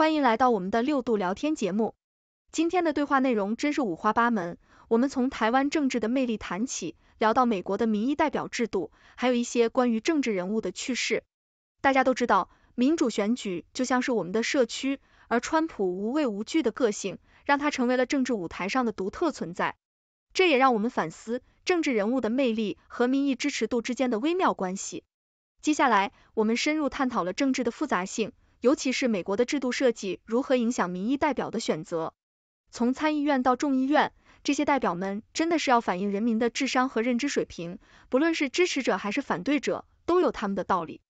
欢迎来到我们的六度聊天节目。今天的对话内容真是五花八门，我们从台湾政治的魅力谈起，聊到美国的民意代表制度，还有一些关于政治人物的趣事。大家都知道，民主选举就像是我们的社区，而川普无畏无惧的个性，让他成为了政治舞台上的独特存在。这也让我们反思政治人物的魅力和民意支持度之间的微妙关系。接下来，我们深入探讨了政治的复杂性。尤其是美国的制度设计如何影响民意代表的选择？从参议院到众议院，这些代表们真的是要反映人民的智商和认知水平。不论是支持者还是反对者，都有他们的道理。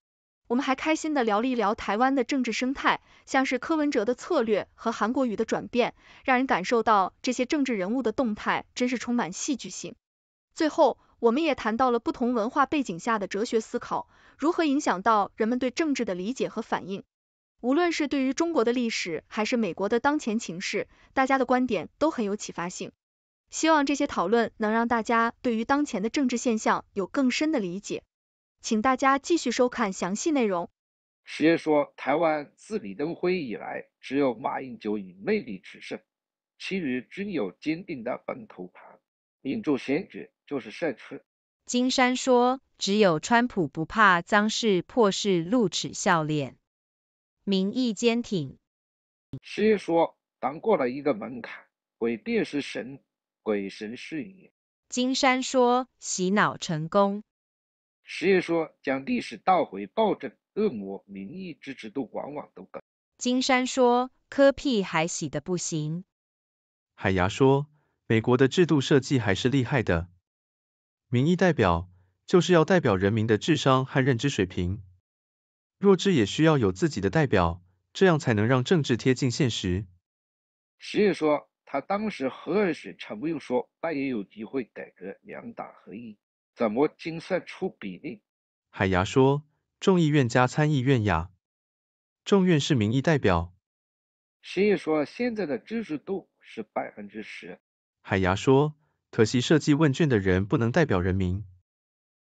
我们还开心的聊了一聊台湾的政治生态，像是柯文哲的策略和韩国瑜的转变，让人感受到这些政治人物的动态真是充满戏剧性。最后，我们也谈到了不同文化背景下的哲学思考如何影响到人们对政治的理解和反应。无论是对于中国的历史，还是美国的当前情势，大家的观点都很有启发性。希望这些讨论能让大家对于当前的政治现象有更深的理解。请大家继续收看详细内容。实爷说，台湾自李登辉以来，只有马英九以魅力取胜，其余均有坚定的本土盘。民主选举就是胜出。金山说，只有川普不怕脏事破事露齿笑脸。民意坚挺。石爷说，当过了一个门槛，鬼便是神，鬼神是也。金山说，洗脑成功。石爷说，将历史倒回暴政、恶魔，民意支持度往往都高。金山说，科屁还洗得不行。海牙说，美国的制度设计还是厉害的。民意代表，就是要代表人民的智商和认知水平。弱智也需要有自己的代表，这样才能让政治贴近现实。石业说，他当时何二选，才不用说，但也有机会改革两党合一，怎么竞赛出比例？海牙说，众议院加参议院呀，众院是民意代表。石业说，现在的支持度是百分之十。海牙说，可惜设计问卷的人不能代表人民。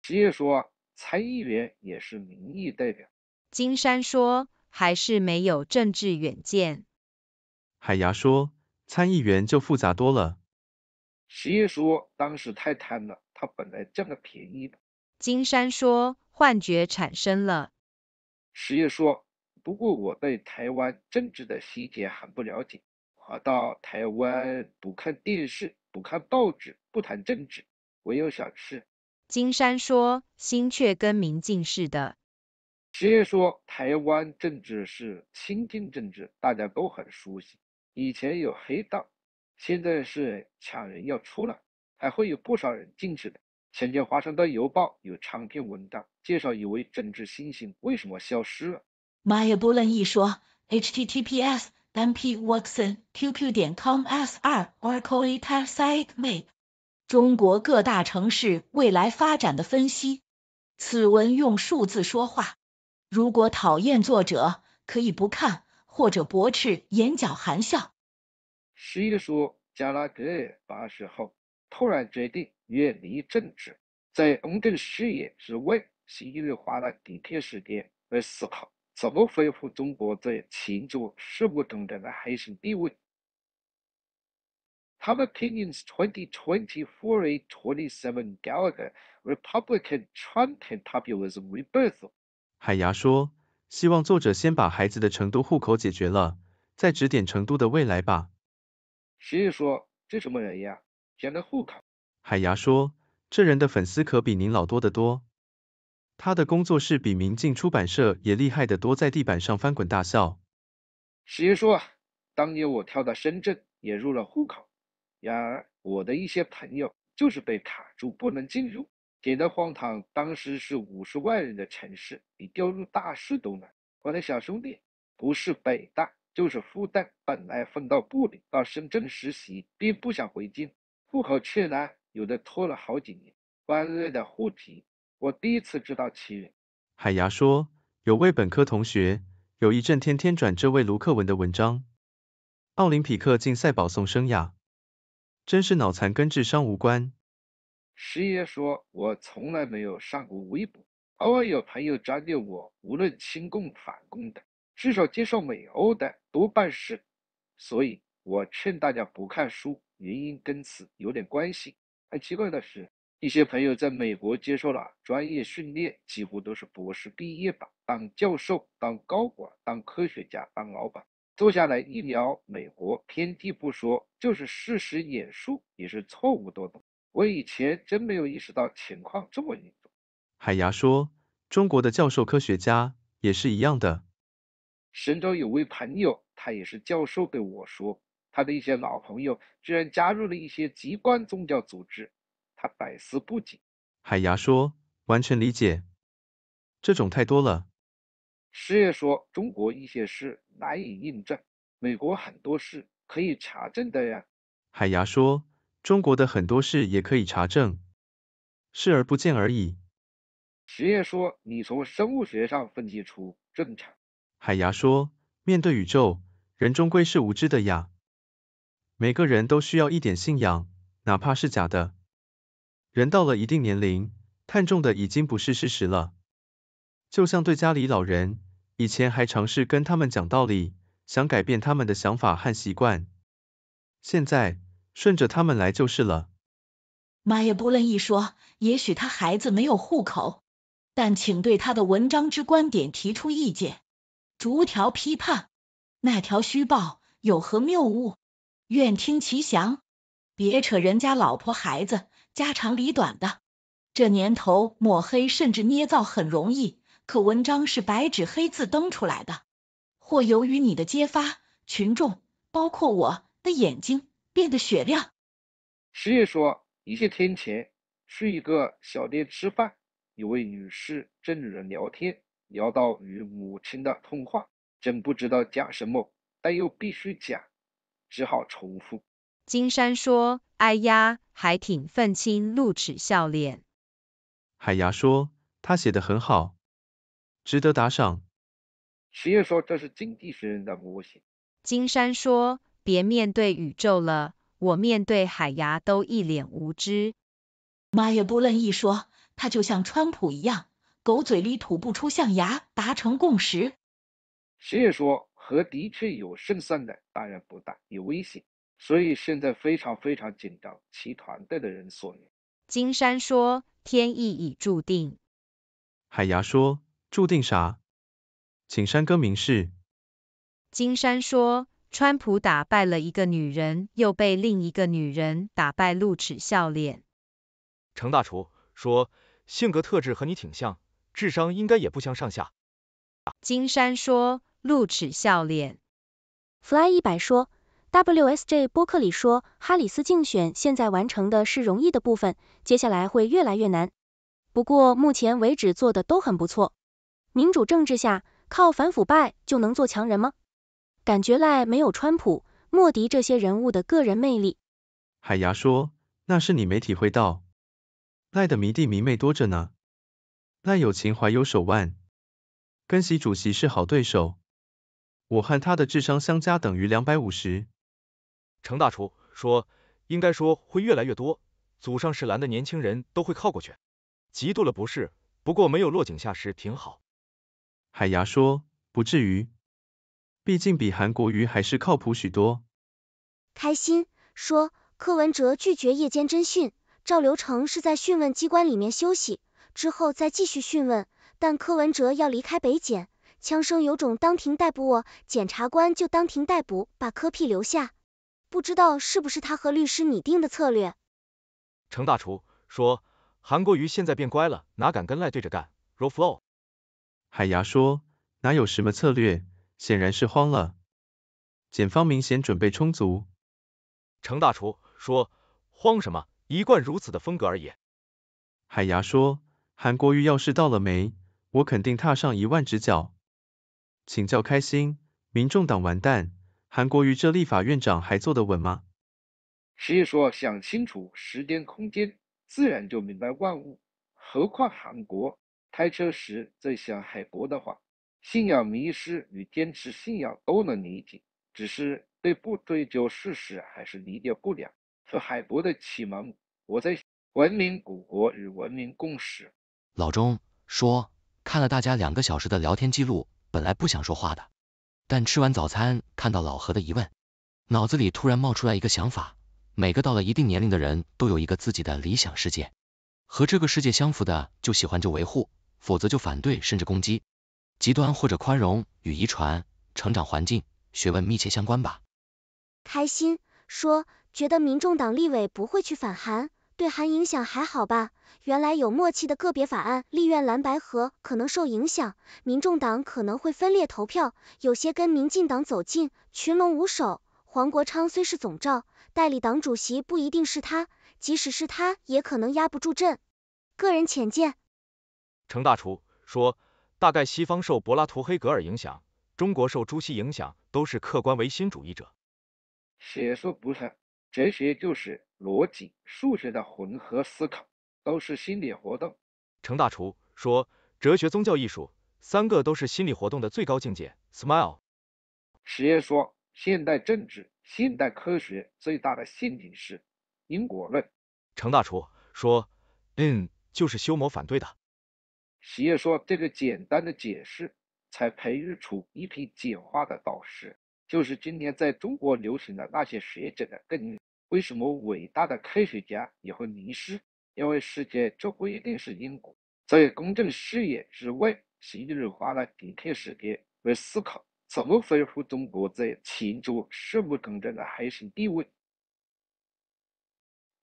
石业说，参议员也是民意代表。金山说，还是没有政治远见。海牙说，参议员就复杂多了。石业说，当时太贪了，他本来占个便宜的。金山说，幻觉产生了。石业说，不过我对台湾政治的细节很不了解，我到台湾不看电视，不看报纸，不谈政治，唯有小事。金山说，心却跟明镜似的。接说台湾政治是亲近政治，大家都很熟悉。以前有黑道，现在是抢人要出了，还会有不少人进去的。前天《华盛顿邮报》有长篇文章介绍一位政治新星为什么消失了。马也不能一说。h t t p s m p w a t s o n q q 点 c o m s o r o c o e t a s i i e m a e 中国各大城市未来发展的分析。此文用数字说话。如果讨厌作者，可以不看或者驳斥。眼角含笑。十一的书，加拉格八十后突然决定远离政治，在公共视野之外，十一又花了几天时间来思考，怎么恢复中国在全球事务中的核心地位。他的 opinions twenty twenty four twenty seven Gallagher Republican Trumpian populism with both。海牙说，希望作者先把孩子的成都户口解决了，再指点成都的未来吧。石爷说，这什么人呀，捡的户口。海牙说，这人的粉丝可比您老多得多。他的工作室比明镜出版社也厉害得多，在地板上翻滚大笑。石爷说，当年我跳到深圳，也入了户口，然而我的一些朋友就是被卡住，不能进入。简的荒唐！当时是五十万人的城市，比掉入大市都难。我的小兄弟，不是北大就是复旦，本来分到部里到深圳实习，并不想回京，户口却难，有的拖了好几年。万恶的户籍！我第一次知道奇人。海牙说，有位本科同学，有一阵天天转这位卢克文的文章。奥林匹克竞赛保送生涯，真是脑残，跟智商无关。一爷说：“我从来没有上过微博，偶尔有朋友指点我，无论亲共反共的，至少接受美欧的，多半是。所以，我劝大家不看书，原因跟此有点关系。很奇怪的是，一些朋友在美国接受了专业训练，几乎都是博士毕业吧，当教授、当高管、当科学家、当老板。坐下来一聊美国，偏地不说，就是事实演述也是错误多动。我以前真没有意识到情况这么严重。海牙说，中国的教授科学家也是一样的。神州有位朋友，他也是教授，跟我说，他的一些老朋友居然加入了一些极端宗教组织，他百思不解。海牙说，完全理解，这种太多了。师爷说，中国一些事难以印证，美国很多事可以查证的呀。海牙说。中国的很多事也可以查证，视而不见而已。实验说：“你从生物学上分析出正常。”海牙说：“面对宇宙，人终归是无知的呀。每个人都需要一点信仰，哪怕是假的。人到了一定年龄，看重的已经不是事实了。就像对家里老人，以前还尝试跟他们讲道理，想改变他们的想法和习惯，现在……”顺着他们来就是了。妈也不乐意说，也许他孩子没有户口，但请对他的文章之观点提出意见，逐条批判。那条虚报有何谬误？愿听其详。别扯人家老婆孩子、家长里短的。这年头抹黑甚至捏造很容易，可文章是白纸黑字登出来的，或由于你的揭发，群众包括我的眼睛。变得雪亮。师爷说，一些天前去一个小店吃饭，有位女士正与人聊天，聊到与母亲的通话，真不知道讲什么，但又必须讲，只好重复。金山说：“哎呀，还挺愤青，露齿笑脸。”海牙说：“他写的很好，值得打赏。”十月说：“这是经济学人的模型。”金山说。别面对宇宙了，我面对海牙都一脸无知。妈也不愣一说，他就像川普一样，狗嘴里吐不出象牙，达成共识。谁也说和的确有胜算的，当然不大，有危险，所以现在非常非常紧张。其团队的人言。金山说天意已注定。海牙说注定啥？请山哥明示。金山说。川普打败了一个女人，又被另一个女人打败，露齿笑脸。程大厨说，性格特质和你挺像，智商应该也不相上下。金山说，露齿笑脸。Fly 一百说，WSJ 播客里说，哈里斯竞选现在完成的是容易的部分，接下来会越来越难。不过目前为止做的都很不错。民主政治下，靠反腐败就能做强人吗？感觉赖没有川普、莫迪这些人物的个人魅力。海牙说，那是你没体会到，赖的迷弟迷妹多着呢。赖有情怀有手腕，跟习主席是好对手。我和他的智商相加等于两百五十。程大厨说，应该说会越来越多，祖上是蓝的年轻人都会靠过去，嫉妒了不是，不过没有落井下石挺好。海牙说，不至于。毕竟比韩国瑜还是靠谱许多。开心说，柯文哲拒绝夜间侦讯，赵刘成是在讯问机关里面休息，之后再继续讯问。但柯文哲要离开北检，枪声有种当庭逮捕，我，检察官就当庭逮捕，把柯屁留下。不知道是不是他和律师拟定的策略。程大厨说，韩国瑜现在变乖了，哪敢跟赖对着干。r o l flow。海牙说，哪有什么策略。显然是慌了，检方明显准备充足。程大厨说，慌什么，一贯如此的风格而已。海牙说，韩国瑜要是到了没，我肯定踏上一万只脚。请教开心，民众党完蛋，韩国瑜这立法院长还坐得稳吗？谁说，想清楚时间空间，自然就明白万物，何况韩国。开车时在想海博的话。信仰迷失与坚持信仰都能理解，只是对不追究事实还是理解不了。和海博的启蒙，我在文明古国与文明共识。老钟说，看了大家两个小时的聊天记录，本来不想说话的，但吃完早餐看到老何的疑问，脑子里突然冒出来一个想法，每个到了一定年龄的人，都有一个自己的理想世界，和这个世界相符的就喜欢就维护，否则就反对甚至攻击。极端或者宽容与遗传、成长环境、学问密切相关吧。开心说，觉得民众党立委不会去反韩，对韩影响还好吧。原来有默契的个别法案立院蓝白合可能受影响，民众党可能会分裂投票，有些跟民进党走近，群龙无首。黄国昌虽是总召，代理党主席不一定是他，即使是他也可能压不住阵。个人浅见。程大厨说。大概西方受柏拉图、黑格尔影响，中国受朱熹影响，都是客观唯心主义者。学说不是，哲学就是逻辑、数学的混合思考，都是心理活动。程大厨说，哲学、宗教、艺术，三个都是心理活动的最高境界。Smile。实验说，现代政治、现代科学最大的陷阱是因果论。程大厨说，嗯，就是修魔反对的。企业说：“这个简单的解释，才培育出一批简化的导师，就是今年在中国流行的那些学者的念。为什么伟大的科学家也会迷失？因为世界这不一定是因果。在公正事业之外，习近平花了几天时间，来思考怎么恢复中国在全球社物公正的核心地位。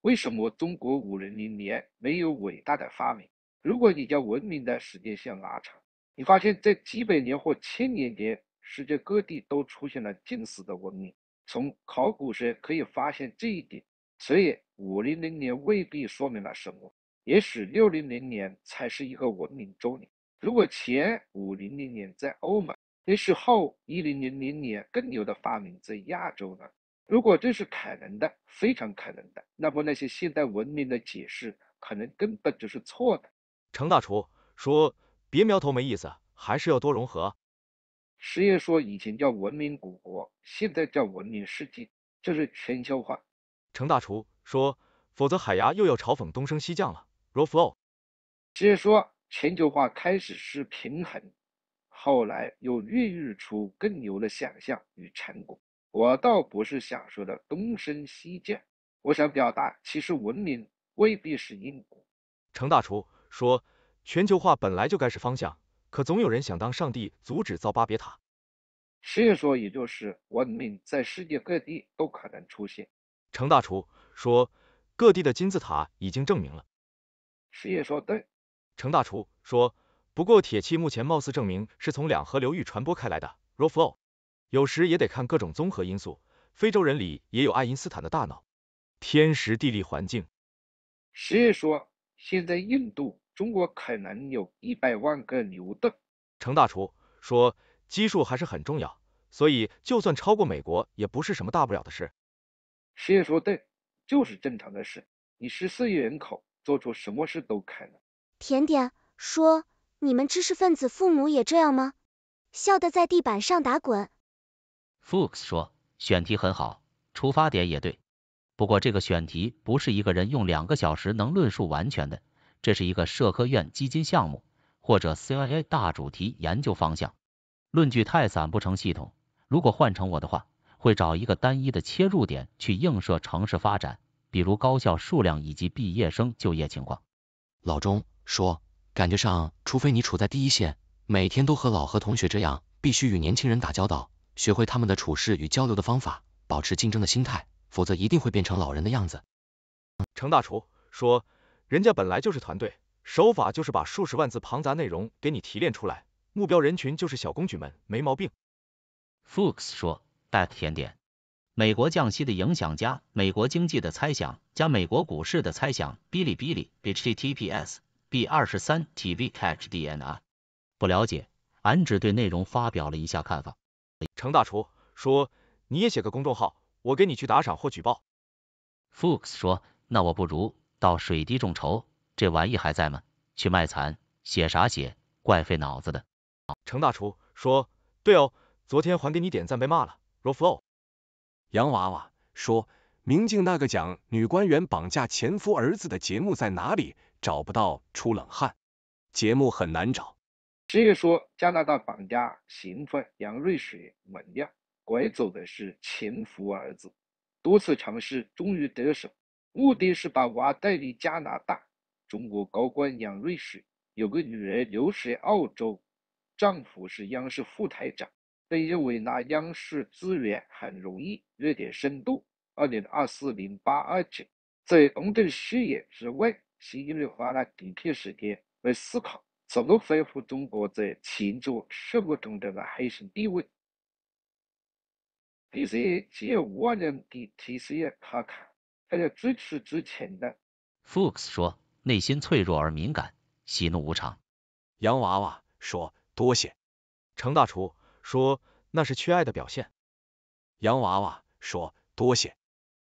为什么中国五零零年没有伟大的发明？如果你将文明的时间线拉长，你发现在几百年或千年间，世界各地都出现了近似的文明。从考古学可以发现这一点，所以五零零年未必说明了什么。也许六零零年才是一个文明周年。如果前五零零年在欧盟，也许后一零零零年更牛的发明在亚洲呢？如果这是可能的，非常可能的，那么那些现代文明的解释可能根本就是错的。程大厨说，别苗头没意思，还是要多融合。师爷说，以前叫文明古国，现在叫文明世界，就是全球化。程大厨说，否则海牙又要嘲讽东升西降了，r 罗浮。师爷说，全球化开始是平衡，后来又孕育出更牛的想象与成果。我倒不是想说的东升西降，我想表达其实文明未必是因果。程大厨。说全球化本来就该是方向，可总有人想当上帝阻止造巴别塔。实爷说，也就是文明在世界各地都可能出现。程大厨说，各地的金字塔已经证明了。实业说对。程大厨说，不过铁器目前貌似证明是从两河流域传播开来的。r 罗福 o 有时也得看各种综合因素，非洲人里也有爱因斯坦的大脑。天时地利环境。实业说。现在印度、中国可能有一百万个牛顿。程大厨说，基数还是很重要，所以就算超过美国也不是什么大不了的事。实验说对，就是正常的事。你十四亿人口，做出什么事都可能。甜点说，你们知识分子父母也这样吗？笑得在地板上打滚。Fox 说，选题很好，出发点也对。不过这个选题不是一个人用两个小时能论述完全的，这是一个社科院基金项目或者 C I A 大主题研究方向，论据太散不成系统。如果换成我的话，会找一个单一的切入点去映射城市发展，比如高校数量以及毕业生就业情况。老钟说，感觉上除非你处在第一线，每天都和老何同学这样，必须与年轻人打交道，学会他们的处事与交流的方法，保持竞争的心态。否则一定会变成老人的样子。程大厨说，人家本来就是团队，手法就是把数十万字庞杂内容给你提炼出来，目标人群就是小公举们，没毛病。Fox 说 that 甜点，美国降息的影响加美国经济的猜想加美国股市的猜想，哔哩哔哩，https://b23.tv/catchdnr。不了解，俺只对内容发表了一下看法。程大厨说，你也写个公众号。我给你去打赏或举报。Fox 说，那我不如到水滴众筹，这玩意还在吗？去卖惨，写啥写，怪费脑子的。程大厨说，对哦，昨天还给你点赞被骂了。罗 Flo，洋娃娃说，明镜那个讲女官员绑架前夫儿子的节目在哪里？找不到，出冷汗，节目很难找。七月说，加拿大绑架，兴奋，杨瑞雪，稳掉。拐走的是前夫儿子，多次尝试终于得手，目的是把娃带离加拿大。中国高官杨瑞雪有个女儿留学澳洲，丈夫是央视副台长，被认为拿央视资源很容易。热点深度二零二四零八二九，在公众视野是为花了几天时间，来思考，怎么恢复中国在全球社会中的核心地位。T.C. 借者万人给 T.C. 卡卡，他叫支持之前的。Fox 说，内心脆弱而敏感，喜怒无常。洋娃娃说，多谢。程大厨说，那是缺爱的表现。洋娃娃说，多谢。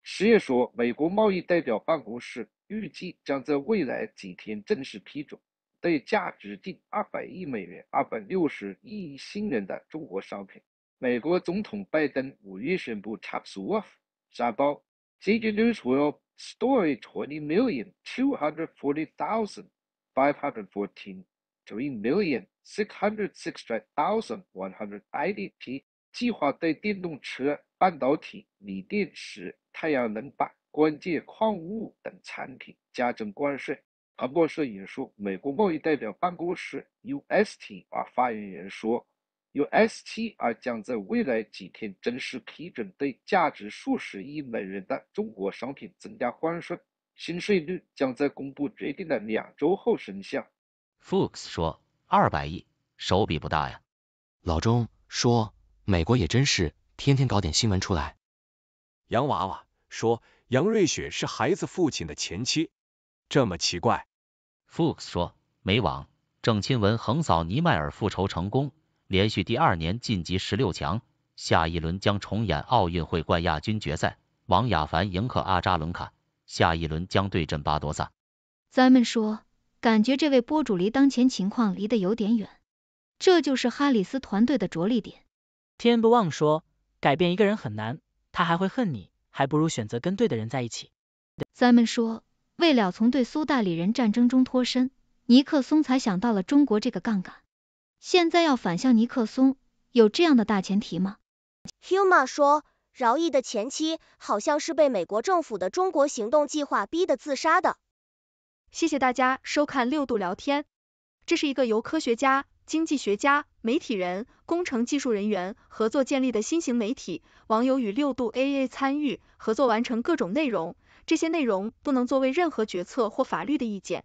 实业说，美国贸易代表办公室预计将在未来几天正式批准对价值近二百亿美元、二百六十亿新人的中国商品。美国总统拜登五月宣布 “tariffs off” 沙包，g n e w Story will s Twenty Million Two Hundred Forty Thousand Five Hundred Fourteen Three Million Six Hundred Sixty Thousand One Hundred IDP 计划对电动车、半导体、锂电池、太阳能板、关键矿物等产品加征关税。彭博社引述美国贸易代表办公室 （UST） 发言人说。U.S.T.R 将在未来几天正式批准对价值数十亿美元的中国商品增加关税，新税率将在公布决定的两周后生效。Fox 说，二百亿，手笔不大呀。老钟说，美国也真是，天天搞点新闻出来。洋娃娃说，杨瑞雪是孩子父亲的前妻，这么奇怪。Fox 说，没网，郑钦文横扫尼迈尔，复仇成功。连续第二年晋级十六强，下一轮将重演奥运会冠亚军决赛，王雅凡迎客阿扎伦卡，下一轮将对阵巴多萨。咱们说，感觉这位播主离当前情况离得有点远，这就是哈里斯团队的着力点。天不忘说，改变一个人很难，他还会恨你，还不如选择跟对的人在一起。咱们说，为了从对苏代理人战争中脱身，尼克松才想到了中国这个杠杆。现在要反向尼克松，有这样的大前提吗？Huma 说，饶毅的前妻好像是被美国政府的中国行动计划逼得自杀的。谢谢大家收看六度聊天，这是一个由科学家、经济学家、媒体人、工程技术人员合作建立的新型媒体，网友与六度 AA 参与合作完成各种内容，这些内容不能作为任何决策或法律的意见。